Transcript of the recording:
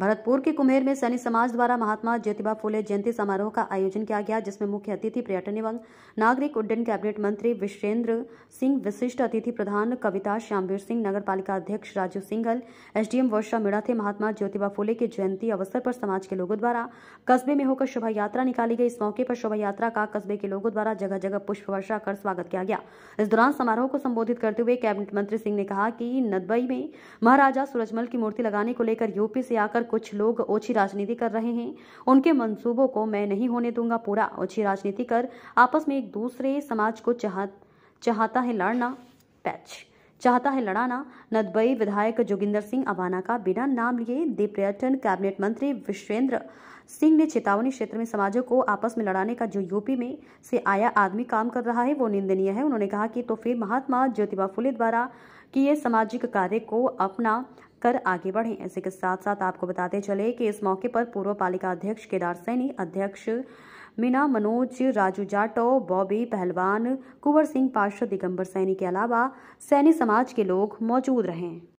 भरतपुर के कुम्हेर में सैनिक समाज द्वारा महात्मा ज्योतिबा फुले जयंती समारोह का आयोजन किया गया जिसमें मुख्य अतिथि पर्यटन एवं नागरिक उड्डयन कैबिनेट मंत्री विश्वेंद्र सिंह विशिष्ट अतिथि प्रधान कविता श्यामवीर सिंह नगर पालिका अध्यक्ष राजू सिंघल एसडीएम वर्षा मिड़ा थे महात्मा ज्योतिबा फुले के जयंती अवसर पर समाज के लोगों द्वारा कस्बे में होकर शोभा यात्रा निकाली गई इस मौके पर शोभा यात्रा का कस्बे के लोगों द्वारा जगह जगह पुष्प वर्षा कर स्वागत किया गया इस दौरान समारोह को संबोधित करते हुए कैबिनेट मंत्री सिंह ने कहा कि नदबई में महाराजा सूरजमल की मूर्ति लगाने को लेकर यूपी से आकर कुछ लोग ओछी राजनीति कर रहे हैं उनके मंसूबों को मैं नहीं होने दूंगा पूरा ओछी राजनीति कर आपस में एक दूसरे समाज को चाह चाहता है लड़ना पैच चाहता है लड़ाना नदबई विधायक जोगिंदर सिंह अबाना का बिना नाम लिए दीप पर्यटन कैबिनेट मंत्री विश्वेंद्र सिंह ने चेतावनी क्षेत्र में समाजों को आपस में लड़ाने का जो यूपी में से आया आदमी काम कर रहा है वो निंदनीय है उन्होंने कहा कि तो फिर महात्मा ज्योतिबा फुले द्वारा कि ये सामाजिक कार्य को अपना कर आगे बढ़े इसी के साथ साथ आपको बताते चले कि इस मौके पर पूर्व पालिका अध्यक्ष केदार सैनी अध्यक्ष मीना मनोज राजू जाटो बॉबी पहलवान कुंवर सिंह पार्षद दिगंबर सैनी के अलावा सैनी समाज के लोग मौजूद रहे